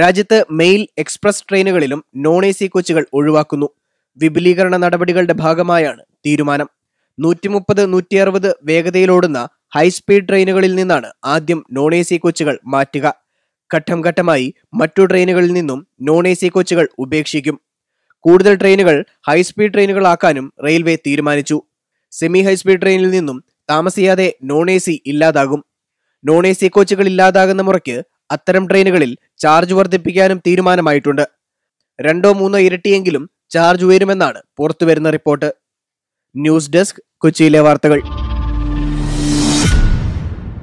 രാജ്യത്ത് mail express ട്രെയിനുകളിലും non A C കോച്ചുകൾ ഒഴിവാക്കുന്നു വിപുലീകരണ നടപടികളുടെ ഭാഗമായാണ് തീരുമാനം നൂറ്റി മുപ്പത് നൂറ്റി അറുപത് വേഗതയിലോടുന്ന ഹൈസ്പീഡ് ട്രെയിനുകളിൽ നിന്നാണ് ആദ്യം നോൺ എ സി കോച്ചുകൾ മാറ്റുക ഘട്ടം ഘട്ടമായി മറ്റു ട്രെയിനുകളിൽ നിന്നും നോൺ എ സി കോച്ചുകൾ ഉപേക്ഷിക്കും കൂടുതൽ ട്രെയിനുകൾ ഹൈസ്പീഡ് ട്രെയിനുകളാക്കാനും റെയിൽവേ തീരുമാനിച്ചു സെമി ഹൈസ്പീഡ് ട്രെയിനിൽ നിന്നും താമസിയാതെ നോൺ എ സി ഇല്ലാതാകും നോൺ എ സി കോച്ചുകൾ ഇല്ലാതാകുന്ന മുറയ്ക്ക് അത്തരം ട്രെയിനുകളിൽ ചാർജ് വർദ്ധിപ്പിക്കാനും തീരുമാനമായിട്ടുണ്ട് രണ്ടോ മൂന്നോ ഇരട്ടിയെങ്കിലും ചാർജ് ഉയരുമെന്നാണ് പുറത്തുവരുന്ന റിപ്പോർട്ട് ന്യൂസ് ഡെസ്ക് കൊച്ചിയിലെ വാർത്തകൾ